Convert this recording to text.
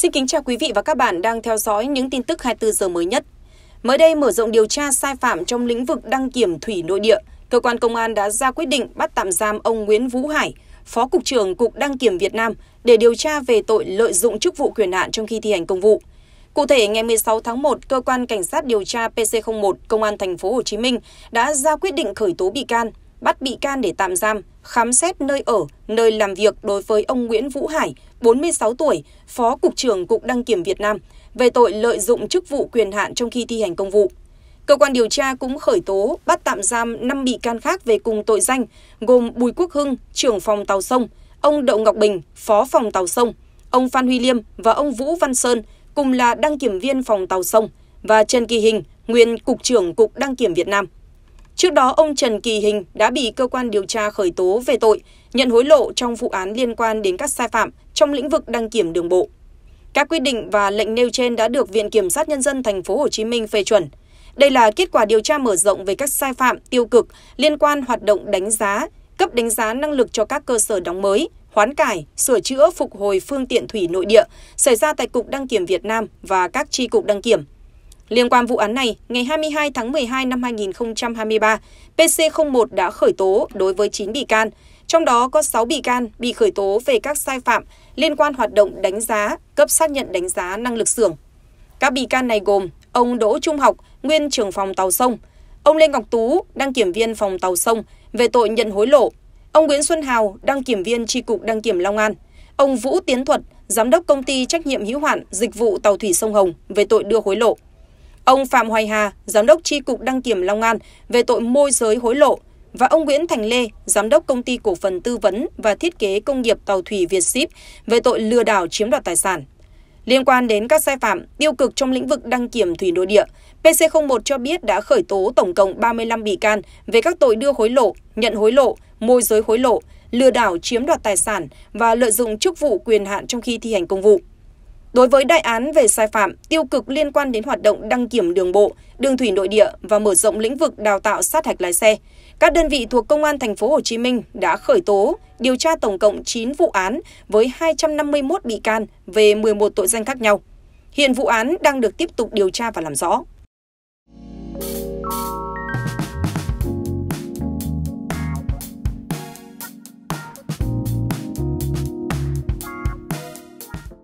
Xin kính chào quý vị và các bạn đang theo dõi những tin tức 24 giờ mới nhất. Mới đây mở rộng điều tra sai phạm trong lĩnh vực đăng kiểm thủy nội địa, cơ quan công an đã ra quyết định bắt tạm giam ông Nguyễn Vũ Hải, Phó cục trưởng Cục Đăng kiểm Việt Nam để điều tra về tội lợi dụng chức vụ quyền hạn trong khi thi hành công vụ. Cụ thể, ngày 16 tháng 1, cơ quan cảnh sát điều tra PC01 Công an thành phố Hồ Chí Minh đã ra quyết định khởi tố bị can, bắt bị can để tạm giam, khám xét nơi ở, nơi làm việc đối với ông Nguyễn Vũ Hải, 46 tuổi, Phó Cục trưởng Cục Đăng kiểm Việt Nam, về tội lợi dụng chức vụ quyền hạn trong khi thi hành công vụ. Cơ quan điều tra cũng khởi tố bắt tạm giam năm bị can khác về cùng tội danh, gồm Bùi Quốc Hưng, trưởng phòng tàu sông, ông Đậu Ngọc Bình, phó phòng tàu sông, ông Phan Huy Liêm và ông Vũ Văn Sơn, cùng là đăng kiểm viên phòng tàu sông, và Trần Kỳ Hình, nguyên Cục trưởng Cục Đăng kiểm Việt Nam. Trước đó, ông Trần Kỳ Hình đã bị cơ quan điều tra khởi tố về tội nhận hối lộ trong vụ án liên quan đến các sai phạm trong lĩnh vực đăng kiểm đường bộ. Các quy định và lệnh nêu trên đã được Viện Kiểm sát Nhân dân thành phố Hồ Chí Minh phê chuẩn. Đây là kết quả điều tra mở rộng về các sai phạm tiêu cực liên quan hoạt động đánh giá, cấp đánh giá năng lực cho các cơ sở đóng mới, hoán cải, sửa chữa, phục hồi phương tiện thủy nội địa xảy ra tại Cục Đăng kiểm Việt Nam và các tri cục đăng kiểm. Liên quan vụ án này, ngày 22 tháng 12 năm 2023, PC01 đã khởi tố đối với 9 bị can, trong đó có 6 bị can bị khởi tố về các sai phạm liên quan hoạt động đánh giá, cấp xác nhận đánh giá năng lực xưởng. Các bị can này gồm ông Đỗ Trung Học, nguyên trưởng phòng tàu sông, ông Lê Ngọc Tú, đăng kiểm viên phòng tàu sông về tội nhận hối lộ, ông Nguyễn Xuân Hào, đăng kiểm viên tri cục đăng kiểm Long An, ông Vũ Tiến Thuật, giám đốc công ty trách nhiệm hữu hạn dịch vụ tàu thủy sông Hồng về tội đưa hối lộ ông Phạm Hoài Hà, giám đốc tri cục đăng kiểm Long An về tội môi giới hối lộ và ông Nguyễn Thành Lê, giám đốc công ty cổ phần tư vấn và thiết kế công nghiệp tàu thủy Việt Ship về tội lừa đảo chiếm đoạt tài sản. Liên quan đến các sai phạm tiêu cực trong lĩnh vực đăng kiểm thủy nội địa, PC01 cho biết đã khởi tố tổng cộng 35 bị can về các tội đưa hối lộ, nhận hối lộ, môi giới hối lộ, lừa đảo chiếm đoạt tài sản và lợi dụng chức vụ quyền hạn trong khi thi hành công vụ. Đối với đại án về sai phạm tiêu cực liên quan đến hoạt động đăng kiểm đường bộ, đường thủy nội địa và mở rộng lĩnh vực đào tạo sát hạch lái xe, các đơn vị thuộc Công an thành phố Hồ Chí Minh đã khởi tố, điều tra tổng cộng 9 vụ án với 251 bị can về 11 tội danh khác nhau. Hiện vụ án đang được tiếp tục điều tra và làm rõ.